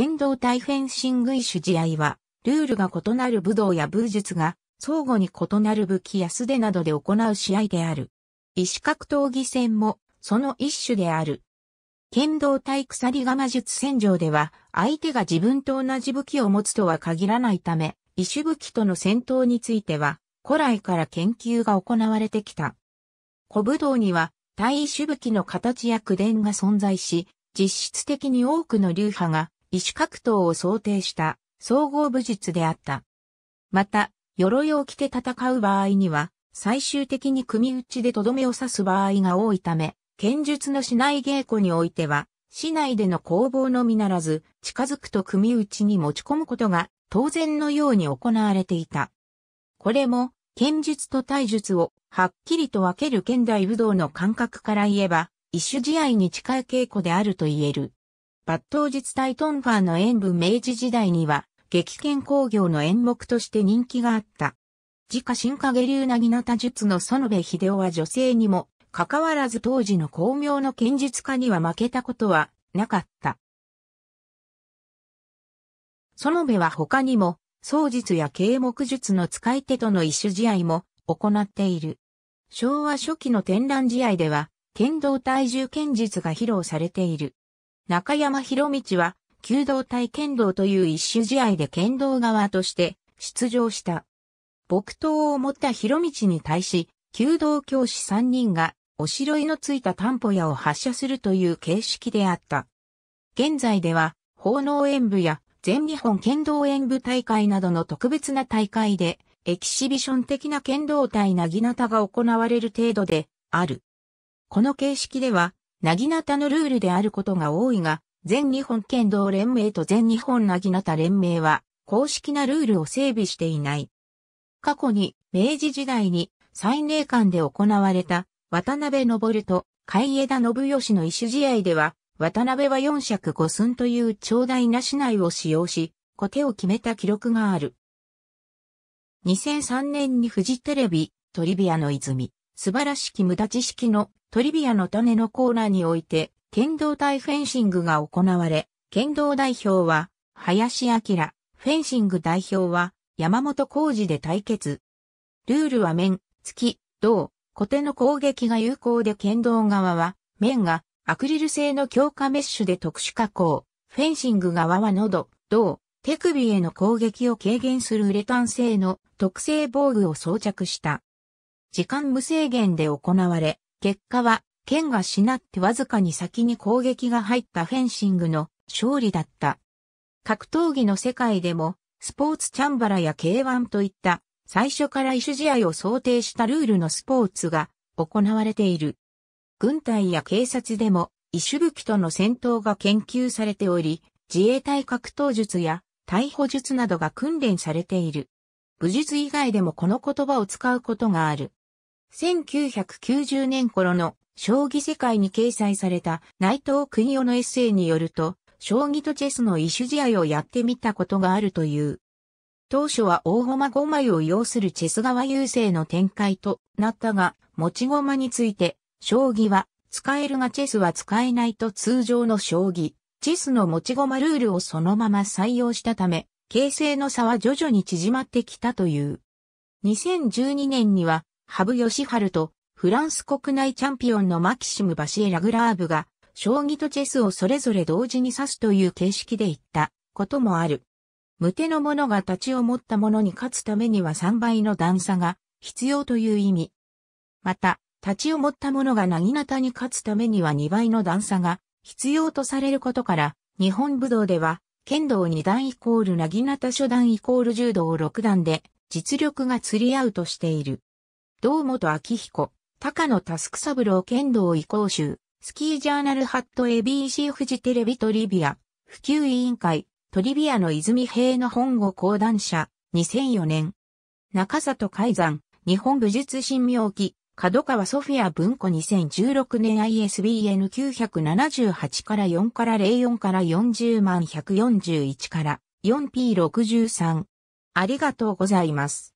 剣道対フェンシング異種試合は、ルールが異なる武道や武術が、相互に異なる武器や素手などで行う試合である。異種格闘技戦も、その一種である。剣道対鎖釜術戦場では、相手が自分と同じ武器を持つとは限らないため、異種武器との戦闘については、古来から研究が行われてきた。古武道には、対異種武器の形や口伝が存在し、実質的に多くの流派が異種格闘を想定した総合武術であった。また、鎧を着て戦う場合には、最終的に組打ちでとどめを刺す場合が多いため、剣術の市内稽古においては、市内での攻防のみならず、近づくと組打ちに持ち込むことが当然のように行われていた。これも、剣術と体術をはっきりと分ける現代武道の感覚から言えば、一種試合に近い稽古であると言える。抜刀術隊トンファーの演武明治時代には、激剣工業の演目として人気があった。自家新影流なぎなた術の園部秀夫は女性にも、かかわらず当時の巧妙の剣術家には負けたことはなかった。園部は他にも、創術や慶目術の使い手との一種試合も行っている。昭和初期の展覧試合では、剣道体重剣術が披露されている。中山博道は、弓道対剣道という一種試合で剣道側として出場した。木刀を持った博道に対し、弓道教師3人が、おしろいのついた担保屋を発射するという形式であった。現在では、奉納演舞や全日本剣道演舞大会などの特別な大会で、エキシビション的な剣道対なぎなたが行われる程度である。この形式では、なぎなたのルールであることが多いが、全日本剣道連盟と全日本なぎなた連盟は、公式なルールを整備していない。過去に、明治時代に、最霊館で行われた、渡辺昇と、海江田信義の一種試合では、渡辺は四尺五寸という長大な市内を使用し、小手を決めた記録がある。2003年にフジテレビ、トリビアの泉、素晴らしき無駄知識のトリビアの種のコーナーにおいて、剣道対フェンシングが行われ、剣道代表は、林明、フェンシング代表は、山本浩二で対決。ルールは面、月、銅、小手の攻撃が有効で剣道側は、面がアクリル製の強化メッシュで特殊加工、フェンシング側は喉、銅、手首への攻撃を軽減するウレタン製の特製防具を装着した。時間無制限で行われ、結果は、剣がしなってわずかに先に攻撃が入ったフェンシングの勝利だった。格闘技の世界でも、スポーツチャンバラや K1 といった最初から異種試合を想定したルールのスポーツが行われている。軍隊や警察でも異種武器との戦闘が研究されており、自衛隊格闘術や逮捕術などが訓練されている。武術以外でもこの言葉を使うことがある。1990年頃の将棋世界に掲載された内藤国夫のエッセイによると、将棋とチェスの異種試合をやってみたことがあるという。当初は大駒5枚を要するチェス側優勢の展開となったが、持ち駒について、将棋は使えるがチェスは使えないと通常の将棋、チェスの持ち駒ルールをそのまま採用したため、形勢の差は徐々に縮まってきたという。2012年には羽生ハルと、フランス国内チャンピオンのマキシム・バシエ・ラグラーブが、将棋とチェスをそれぞれ同時に指すという形式で言ったこともある。無手の者が立ちを持った者に勝つためには3倍の段差が必要という意味。また、立ちを持った者がなぎなたに勝つためには2倍の段差が必要とされることから、日本武道では、剣道2段イコールなぎなた初段イコール柔道6段で実力が釣り合うとしている。堂本昭彦、高野佑三郎剣道移行集、スキージャーナルハット ABC 富士テレビトリビア、普及委員会、トリビアの泉平の本語講談社、2004年。中里海山、日本武術神明記、角川ソフィア文庫2016年 ISBN 978から4から04から40万141から 4P63。ありがとうございます。